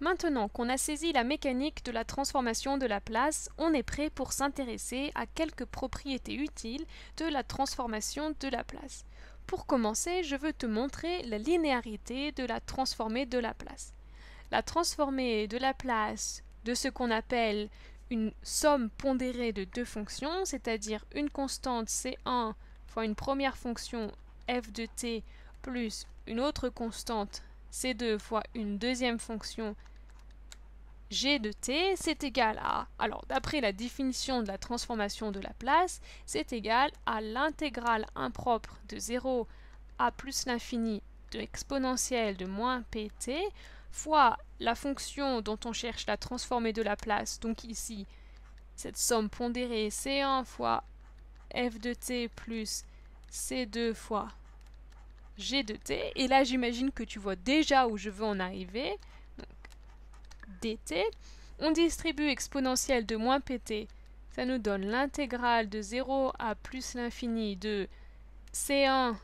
Maintenant qu'on a saisi la mécanique de la transformation de la place, on est prêt pour s'intéresser à quelques propriétés utiles de la transformation de la place. Pour commencer, je veux te montrer la linéarité de la transformée de la place. La transformée de la place de ce qu'on appelle une somme pondérée de deux fonctions, c'est-à-dire une constante C1 fois une première fonction f de t plus une autre constante C2 fois une deuxième fonction g de t, c'est égal à, alors d'après la définition de la transformation de Laplace, c'est égal à l'intégrale impropre de 0 à plus l'infini de exponentielle de moins pt fois la fonction dont on cherche la transformée de Laplace, donc ici cette somme pondérée c1 fois f de t plus c2 fois g de t, et là j'imagine que tu vois déjà où je veux en arriver, dt, on distribue exponentielle de moins pt, ça nous donne l'intégrale de 0 à plus l'infini de c1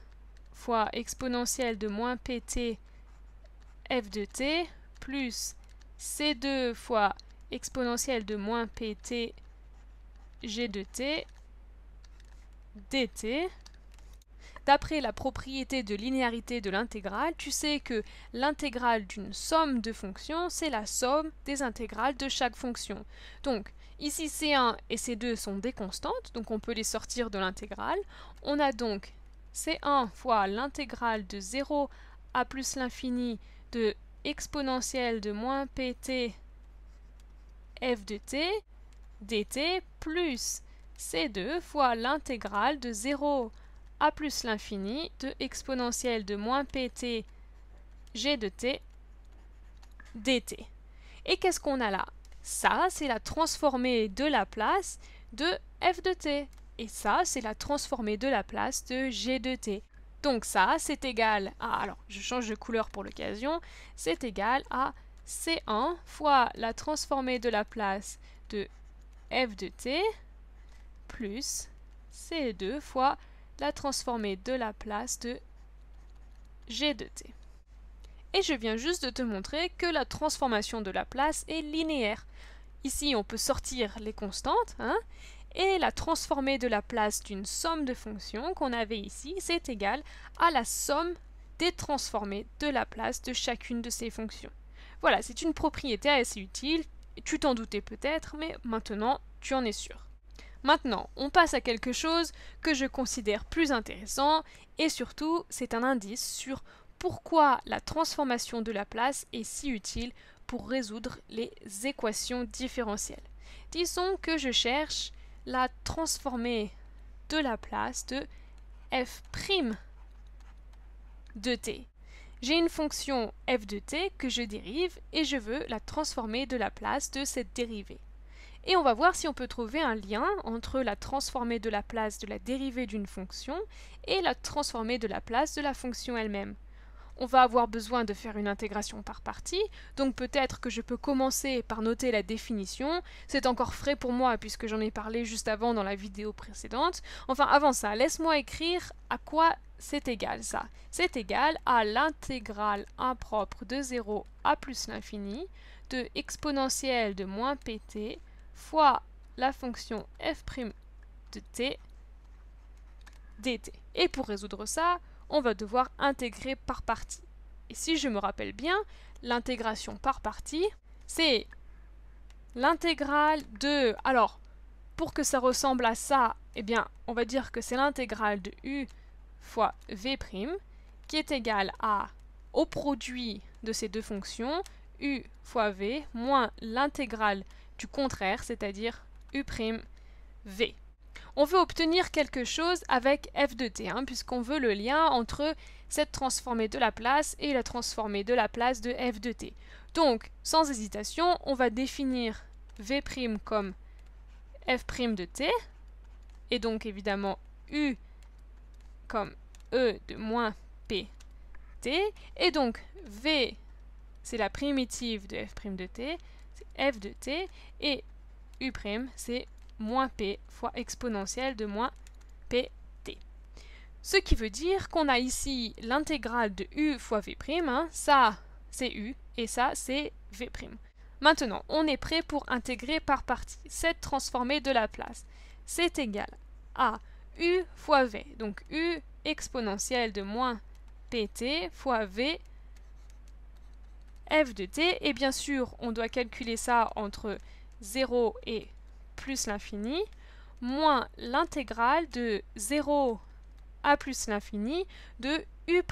fois exponentielle de moins pt f de t plus c2 fois exponentielle de moins pt g de t dt D'après la propriété de linéarité de l'intégrale, tu sais que l'intégrale d'une somme de fonctions, c'est la somme des intégrales de chaque fonction. Donc, ici C1 et C2 sont des constantes, donc on peut les sortir de l'intégrale. On a donc C1 fois l'intégrale de 0 à plus l'infini de exponentielle de moins pt f de t dt plus c2 fois l'intégrale de 0 a plus l'infini de exponentielle de moins pt g de t dt. Et qu'est-ce qu'on a là Ça, c'est la transformée de la place de f de t. Et ça, c'est la transformée de la place de g de t. Donc ça, c'est égal à, alors je change de couleur pour l'occasion, c'est égal à C1 fois la transformée de la place de f de t plus C2 fois la transformée de la place de g de t. Et je viens juste de te montrer que la transformation de la place est linéaire. Ici, on peut sortir les constantes, hein, et la transformée de la place d'une somme de fonctions qu'on avait ici, c'est égal à la somme des transformées de la place de chacune de ces fonctions. Voilà, c'est une propriété assez utile, tu t'en doutais peut-être, mais maintenant tu en es sûr. Maintenant, on passe à quelque chose que je considère plus intéressant et surtout, c'est un indice sur pourquoi la transformation de Laplace est si utile pour résoudre les équations différentielles. Disons que je cherche la transformée de la place de f' de t. J'ai une fonction f de t que je dérive et je veux la transformer de la place de cette dérivée. Et on va voir si on peut trouver un lien entre la transformée de la place de la dérivée d'une fonction et la transformée de la place de la fonction elle-même. On va avoir besoin de faire une intégration par partie, donc peut-être que je peux commencer par noter la définition. C'est encore frais pour moi puisque j'en ai parlé juste avant dans la vidéo précédente. Enfin, avant ça, laisse-moi écrire à quoi c'est égal ça. C'est égal à l'intégrale impropre de 0 à plus l'infini de exponentielle de moins pt fois la fonction f' de t dt. Et pour résoudre ça, on va devoir intégrer par partie. Et si je me rappelle bien, l'intégration par partie, c'est l'intégrale de... Alors, pour que ça ressemble à ça, eh bien, on va dire que c'est l'intégrale de u fois v' qui est égale à, au produit de ces deux fonctions, u fois v moins l'intégrale du contraire, c'est-à-dire U'V. V. On veut obtenir quelque chose avec f de t, hein, puisqu'on veut le lien entre cette transformée de la place et la transformée de la place de f de t. Donc, sans hésitation, on va définir v' comme f' de t, et donc évidemment u comme e de moins p t, et donc v, c'est la primitive de f' de t, f de t, et u', c'est moins p fois exponentielle de moins pt. Ce qui veut dire qu'on a ici l'intégrale de u fois v', prime, hein. ça c'est u, et ça c'est v'. Maintenant, on est prêt pour intégrer par partie cette transformée de la place. C'est égal à u fois v, donc u exponentielle de moins pt fois v f de t. Et bien sûr, on doit calculer ça entre 0 et plus l'infini, moins l'intégrale de 0 à plus l'infini de u'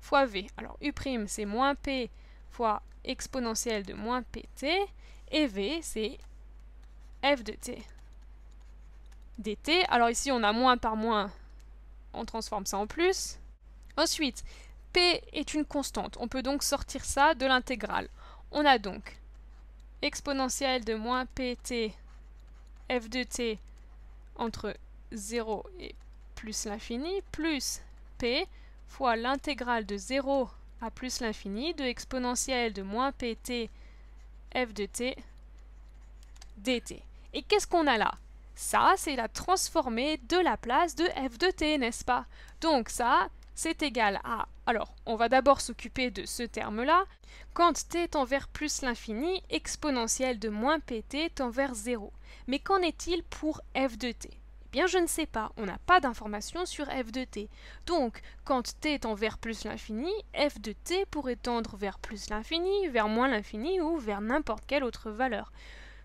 fois v. Alors u' c'est moins p fois exponentielle de moins pt, et v c'est f de t dt. Alors ici on a moins par moins, on transforme ça en plus. Ensuite, P est une constante. On peut donc sortir ça de l'intégrale. On a donc exponentielle de moins pt f de t entre 0 et plus l'infini plus p fois l'intégrale de 0 à plus l'infini de exponentielle de moins pt f de t dt. Et qu'est-ce qu'on a là Ça, c'est la transformée de la place de f de t, n'est-ce pas Donc ça, c'est égal à alors, on va d'abord s'occuper de ce terme-là. Quand t tend vers plus l'infini, exponentielle de moins pt tend vers 0. Mais qu'en est-il pour f de t Eh bien, je ne sais pas, on n'a pas d'informations sur f de t. Donc, quand t tend vers plus l'infini, f de t pourrait tendre vers plus l'infini, vers moins l'infini ou vers n'importe quelle autre valeur.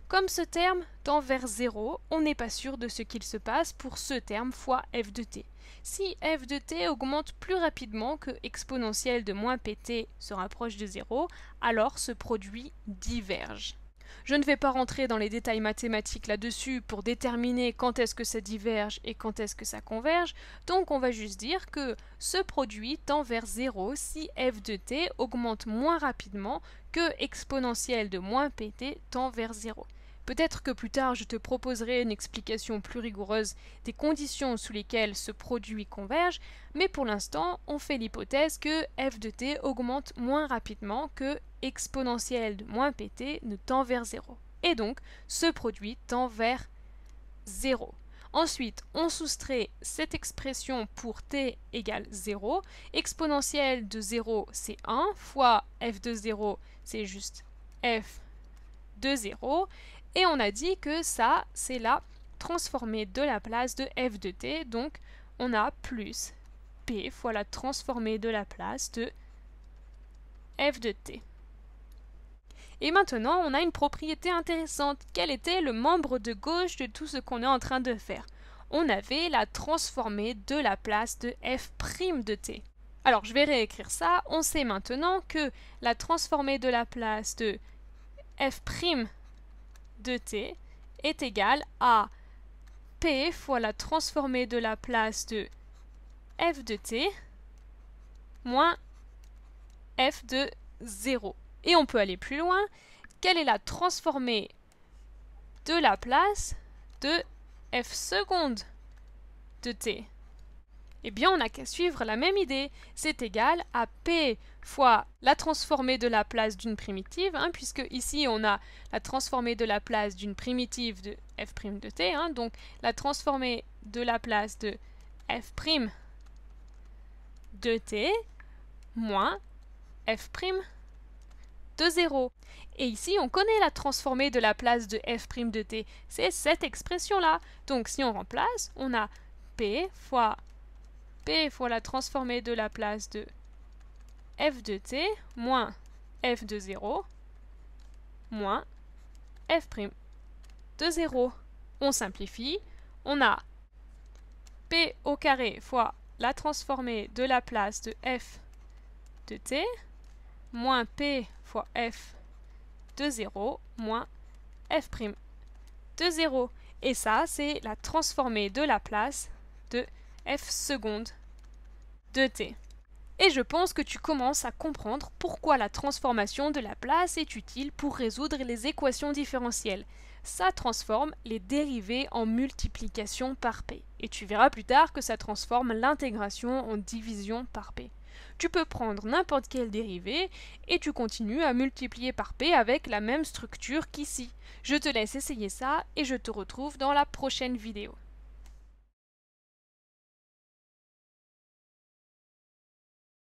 Comme ce terme tend vers 0, on n'est pas sûr de ce qu'il se passe pour ce terme fois f de t. Si f de t augmente plus rapidement que exponentielle de moins pt se rapproche de 0, alors ce produit diverge. Je ne vais pas rentrer dans les détails mathématiques là-dessus pour déterminer quand est-ce que ça diverge et quand est-ce que ça converge, donc on va juste dire que ce produit tend vers 0 si f de t augmente moins rapidement que exponentielle de moins pt tend vers 0. Peut-être que plus tard je te proposerai une explication plus rigoureuse des conditions sous lesquelles ce produit converge, mais pour l'instant on fait l'hypothèse que f de t augmente moins rapidement que exponentielle de moins pt ne tend vers 0. Et donc, ce produit tend vers 0. Ensuite, on soustrait cette expression pour t égale 0. Exponentielle de 0, c'est 1, fois f de 0, c'est juste f de 0. Et on a dit que ça, c'est la transformée de la place de f de t. Donc, on a plus p fois la transformée de la place de f de t. Et maintenant, on a une propriété intéressante. Quel était le membre de gauche de tout ce qu'on est en train de faire On avait la transformée de la place de f' de t. Alors, je vais réécrire ça. On sait maintenant que la transformée de la place de f' de t est égale à p fois la transformée de la place de f de t moins f de 0. Et on peut aller plus loin. Quelle est la transformée de la place de f seconde de t Eh bien, on n'a qu'à suivre la même idée. C'est égal à p fois la transformée de la place d'une primitive, hein, puisque ici on a la transformée de la place d'une primitive de f' prime de t, hein. donc la transformée de la place de f' prime de t moins f' prime... Et ici, on connaît la transformée de la place de f' de t. C'est cette expression-là. Donc si on remplace, on a p fois p fois la transformée de la place de f de t moins f de 0 moins f' de 0. On simplifie, on a p au carré fois la transformée de la place de f de t moins P fois F de 0 moins F' de 0. Et ça, c'est la transformée de Laplace de F seconde de T. Et je pense que tu commences à comprendre pourquoi la transformation de Laplace est utile pour résoudre les équations différentielles. Ça transforme les dérivés en multiplication par P. Et tu verras plus tard que ça transforme l'intégration en division par P. Tu peux prendre n'importe quelle dérivée et tu continues à multiplier par p avec la même structure qu'ici. Je te laisse essayer ça et je te retrouve dans la prochaine vidéo.